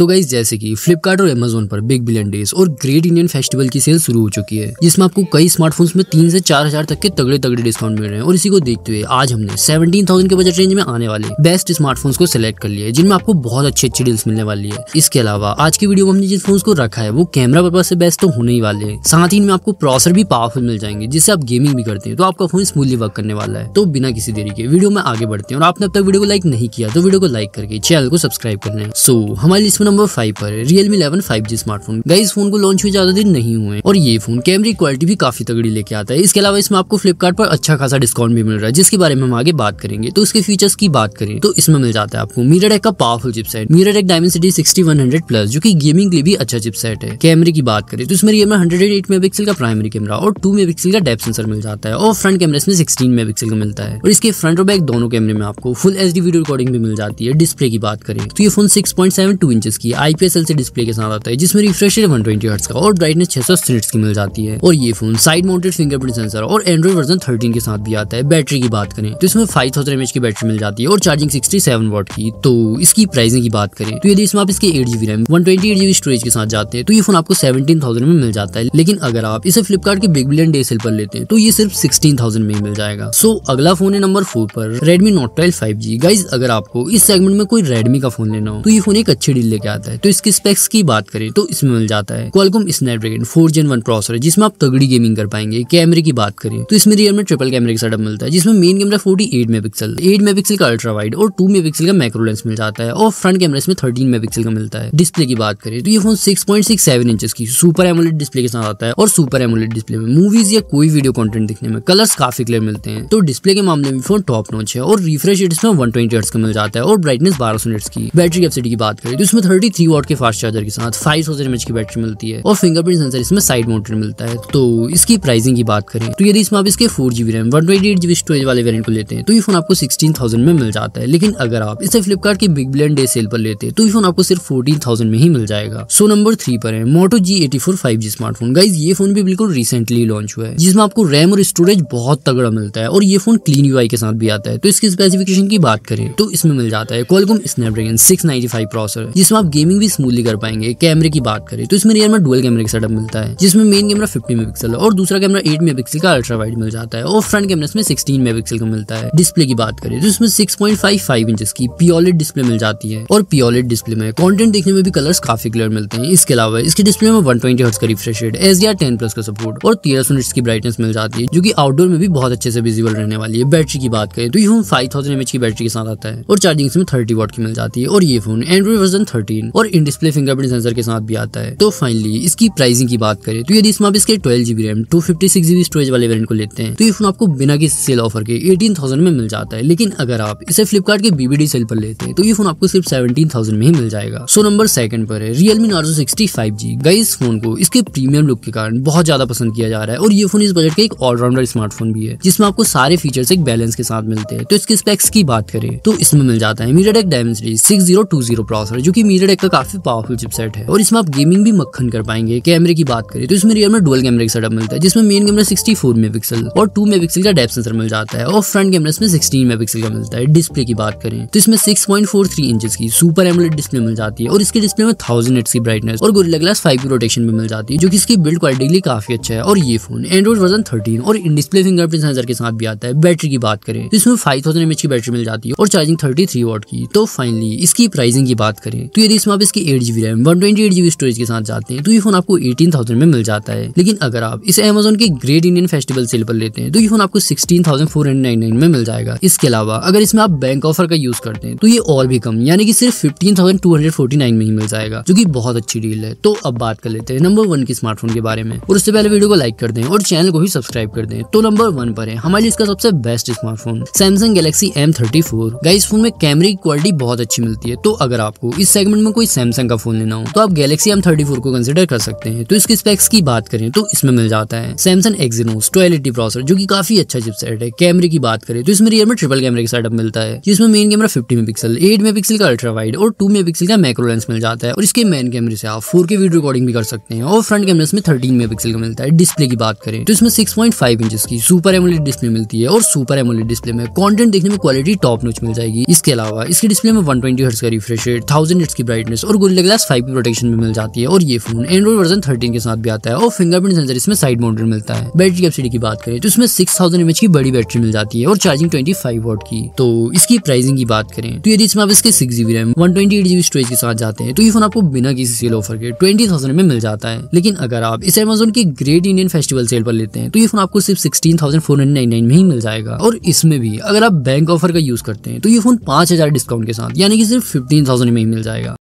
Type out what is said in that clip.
तो गाइज जैसे कि फ्लिपकार्ट और एमेजोन पर बिग बिलियन डेज और ग्रेट इंडियन फेस्टिवल की सेल शुरू हो चुकी है जिसमें आपको कई स्मार्टफोन्स में तीन से चार हजार तक के तगड़े तगड़े डिस्काउंट मिल रहे हैं और इसी को देखते हुए आज हमने सेवेंटीन थाउजेंड के बजट रेंज में आने वाले बेस्ट स्मार्टफोन्स को सिलेक्ट कर है जिनमें आपको बहुत अच्छी अच्छी डील्स मिलने वाली है इसके अलावा आज की वीडियो में हमने जिस फोन को रखा है वो कैमरा पर्पज से बेस्ट तो होने ही वाले हैं साथ ही इनमें आपको प्रोसेसर भी पावरफुल मिल जाएंगे जिससे आप गेमिंग भी करते हैं तो आपका फोन स्मूथली वर्क करने वाला है तो बिना किसी देरी के वीडियो में आगे बढ़ते हैं और आपने अब तक वीडियो को लाइक नहीं किया तो वीडियो को लाइक करके चैनल को सब्सक्राइब कर लें सो हमारे लिस्ट में नंबर फाइव पर है Realme eleven five G smartphone इस फोन को लॉन्च हुए ज्यादा दिन नहीं हुए और ये फोन कैमरे क्वालिटी भी काफी तगड़ी लेके आता है इसके अलावा इसमें आपको फ्लिपकार्ट पर अच्छा खासा डिस्काउंट भी मिल रहा है जिसके बारे में हम आगे बात करेंगे तो इसके फीचर्स की बात करें तो इसमें मिल जाता है आपको मीरा का powerful chipset MediaTek Dimensity sixty one hundred plus जो की गेमिंग के लिए भी अच्छा चिपसेट है कैमरे की बात करें तो इसमें real hundred and eight mega pixel का प्राइमरी कैमरा और टू मेगा पिक्सल का डेप सेंसर मिल जाता है और फ्रंट कैमरा इसमें सिक्सटीन मेगा पिक्सल का मिलता है और इसके फ्रंट और बैक दोनों कैमरे में आपको फुल एच वीडियो रिकॉर्डिंग भी मिल जाती है डिस्प्ले की बात करें तो ये phone six point seven two inch की आईपीएस एल डिस्प्ले के साथ आता है जिसमें रिफ्रेश रेट वन ट्वेंटी का और ब्राइटनेस छह सौ की मिल जाती है और ये phone side mounted fingerprint sensor और एंड्रॉइड वर्जन थर्टीन के साथ भी आता है बैटरी की बात करें तो इसमें फाइव थाउजेंड की बैटरी मिल जाती है और चार्जिंग सेवन वोट की तो इसकी प्राइसिंग की बात करें तो यदि इसमें आप इसके eight GB RAM one GB storage के साथ जाते हैं तो ये फोन आपको सेवेंटीन थाउजेंड में मिल जाता है लेकिन अगर आप इसे फ्लिपकार्ट के बिग बिलियन डे सेल पर लेते हैं तो ये सिर्फ सिक्सटीन थाउजेंड में मिल जाएगा सो अगला फोन है नंबर फोर पर Redmi note twelve five G guys अगर आपको इस सेगमेंट में कोई रेडमी का फोन लेना हो तो ये फोन एक अच्छी डील लेके आता है तो इसके स्पेक्स की बात करें तो इसमें मिल जाता है Qualcomm Snapdragon four gen one processor है जिसमें आप तगड़ी गेमिंग कर पाएंगे कैमरे की बात करें तो इसमें रियल में ट्रिपल कैमरे का सेटअप मिलता है जिसमें main camera forty eight mega pixel eight mega pixel का अल्ट्रा वाइड और टू मेगा पिक्सल का मैक्रो लेंस मिल जाता है और फ्रंट कैमरा इसमें थर्टीन मेगा पिक्सल का मिलता है डिस्प्ले की बात करें तो ये phone six point six seven inches की सुपर एमोलेट डिस्प्ले के साथ आता है और सुपर एमोलेट डिस्प्ले में मूवीज या कोई वीडियो कंटेंट देखने में कलर्स काफी क्लियर मिलते हैं तो डिस्प्ले के मामले में फोन टॉप नॉच है और रिफ्रेश रेट इसमें वन ट्वेंटी का मिल जाता है और ब्राइटनेस बारह सौ की बैटरी कैपेसिटी की बात करें तो इसमें थर्टी थ्री वॉट के फास्ट चार्जर के साथ फाइव थाउजेंड एमएच की बैटरी मिलती है और फिंगरप्रिंट सेंसर इसमें साइड मोटर मिलता है तो इसकी प्राइसिंग की बात करें तो यदि इसमें आप इसके four GB RAM one twenty eight GB storage वाले वेरियंट को लेते हैं तो ये फोन आपको सिक्सटीन थाउजेंड में मिल जाता है लेकिन अगर आप इसे फ्लिपकार्ट के बिग बिलियन डे सेल पर लेते हैं तो ये फोन आपको सिर्फ फोर्टीन थाउजेंड में ही मिल जाएगा सो नंबर थ्री पर है Moto G eighty four five G smartphone guys ये फोन भी बिल्कुल रिसेंटली लॉन्च हुआ है जिसमें आपको रैम और स्टोरेज बहुत तगड़ा मिलता है और ये फोन क्लीन यूआई के साथ भी आता है तो इसकी स्पेसिफिकेशन की बात करें तो इसमें मिल जाता है Qualcomm Snapdragon six ninety five processor जिसमें आप गेमिंग भी स्मूथली कर पाएंगे कैमरे की बात करें तो इसमें रियल में डुअल कैमरे का सेटअप मिलता है जिसमें मेन कैमरा फिफ्टी मेगा और दूसरा कैमरा एट मेगा का अल्ट्रा वाइड मिल जाता है और फ्रंट कैमरा इसमें सिक्सटीन मेगा का मिलता है डिस्प्ले की बात करें तो इसमें six point five five inch की प्योलेट डिस्प्ले e मिल जाती है और प्योलेट डिस्प्ले e में कॉन्टेंट देखने में भी कलर काफी क्लियर मिलते हैं इसके अलावा इसके डिस्प्ले में वन ट्वेंटी हर्ट्स का रिफ्रेश रेट एस या टेन प्लस का सपोर्ट और तेरह सौ की ब्राइटनेस मिल जाती है जो की आउटडोर में भी बहुत अच्छे से विजिबल रहने वाली है बैटरी की बात करें तो ये फोन फाइव थाउजेंड की बैटरी के साथ आता है और चार्जिंग इसमें थर्टी वॉट की मिल जाती है और ये phone Android version thirty fourteen और इन डिस्प्ले फिंगरप्रिंट सेंसर के साथ भी आता है तो फाइनली इसकी प्राइसिंग की बात करें तो यदि इसमें आप इसके twelve GB RAM two fifty six GB storage वाले वेरियंट को लेते हैं तो ये फोन आपको बिना किसी सेल ऑफर के एटीन थाउजेंड में मिल जाता है लेकिन अगर आप इसे फ्लिपकार्ट के बीबीडी सेल पर लेते हैं तो ये फोन आपको सिर्फ सेवेंटीन थाउजेंड में ही मिल जाएगा सो नंबर सेकंड पर है Realme Narzo sixty five G गई इस फोन को इसके प्रीमियम लुक के कारण बहुत ज्यादा पसंद किया जा रहा है और ये फोन इस बजट का एक ऑलराउंडर स्मार्टफोन भी है जिसमें आपको सारे फीचर्स एक बैलेंस के साथ मिलते हैं तो इसके स्पेक्स की बात करें तो इसमें मिल जाता है MediaTek Dimensity six zero two zero processor जो की हंड्रेड का काफी पावरफुल चिपसेट है और इसमें आप गेमिंग भी मक्खन कर पाएंगे कैमरे की बात करें तो इसमें रियल में डुअल कैमरे का सेटअप मिलता है जिसमें main camera sixty four megapixel और टू मेगापिक्सल का डेप सेंसर मिल जाता है और फ्रंट कैमरा इसमें सिक्सटीन मेगापिक्सल का मिलता है डिस्प्ले की बात करें तो इसमें six point four three inch की सुपर एमोलेड डिस्प्ले मिल जाती है और इसके डिस्प्ले में थाउजेंड एट्स की ब्राइटनेस और गोरिल्ला ग्लास फाइव की रोटेशन भी मिल जाती है जो कि इसकी बिल्ड क्वालिटी के लिए काफी अच्छा है और ये फोन एंड्रॉइड वर्जन थर्टीन और इन डिस्प्ले फिंगरप्रिंट सेंसर के साथ भी आता है बैटरी की बात करें तो इसमें फाइव थाउजेंड एमएच की बैटरी मिल जाती है और चार्जिंग थर्टी थ्री वॉट की तो फाइनली इसकी प्राइसिंग की बात करें तो ये यदि इसमें आप इसकी eight GB RAM one twenty eight GB storage के साथ जाते हैं तो ये फोन आपको एटीन थाउजेंड में मिल जाता है लेकिन अगर आप इसे अमेजोन के ग्रेट इंडियन फेस्टिवल सेल पर लेते हैं तो ये फोन आपको sixteen thousand four hundred nine nine में मिल जाएगा इसके अलावा अगर इसमें आप बैंक ऑफर का यूज करते हैं तो ये और भी कम यानी कि सिर्फ fifteen thousand two hundred forty nine में ही मिल जाएगा जो की बहुत अच्छी डील है तो अब बात कर लेते हैं नंबर वन के स्मार्टफोन के बारे में और उससे पहले वीडियो को लाइक कर दें और चैनल को भी सब्सक्राइब कर दें तो नंबर वन पर है हमारे लिए इसका सबसे best smartphone Samsung Galaxy M thirty four phone में कैमरे की क्वालिटी बहुत अच्छी मिलती है तो अगर आपको इस सेगमेंट फोन में कोई सैमसंग का फोन लेना हो तो आप गैलेक्सी एम थर्टी फोर को कंसिडर कर सकते हैं तो इसके स्पेक्स की बात करें तो इसमें मिल जाता है सैमसंग एक्सिनोस ट्वेलिटी प्रोसेसर जो की काफी अच्छा चिप सेट है कैमरे की बात करें तो इसमें रियर में ट्रिपल कैमरे का सेटअप मिलता है जिसमें main camera fifty mega pixel eight mega pixel का अल्ट्रा वाइड और टू मेगा पिक्सल का मैक्रो लेंस मिल जाता है और इसके मेन कैमरे से आप फोर के वीडियो रिकॉर्डिंग भी कर सकते हैं और फ्रंट कैमरे में थर्टीन मेगा पिक्सल का मिलता है डिस्प्ले की बात करें तो इसमें सिक्स पॉइंट फाइव इंच की सुपर एमोलेड डिस्प्ले मिलती है और सुपर एमोलेड डिस्प्ले में कॉन्टेंट देखने में क्वालिटी टॉप नोच मिल जाएगी इसके अलावा इसके डिस्प्ले में वन ट्वेंटी हर्ट्स का रिफ्रेश रेट थाउजेंड हर्ट्स की ब्राइटनेस और गुल्ले ग्लास फाइव की प्रोटेक्शन में मिल जाती है और ये फोन एंड्रॉइड वर्जन थर्टीन के साथ भी आता है और फिंगरप्रिंट सेंसर इसमें साइड माउंटेड मिलता है बैटरी कैपेसिटी की बात करें तो इसमें सिक्स थाउजेंड एमएच की बड़ी बैटरी मिल जाती है और चार्जिंग ट्वेंटी फाइव वोट की तो इसकी प्राइसिंग की बात करें तो यदि इसमें आप इसके six GB RAM one twenty eight GB storage के साथ जाते हैं तो ये फोन आपको बिना किसी सेल ऑफर के ट्वेंटी थाउजेंड में मिल जाता है लेकिन अगर आप इस एमेजोन के ग्रेट इंडियन फेस्टिवल सेल पर लेते हैं तो ये फोन आपको सिर्फ sixteen thousand four hundred nine nine में ही मिल जाएगा और इसमें भी अगर आप बैंक ऑफर का यूज करते हैं तो ये फोन पांच हजार डिस्काउंट के साथ यानी कि सिर्फ फिफ्टीन थाउजेंड में ही मिल जाएगा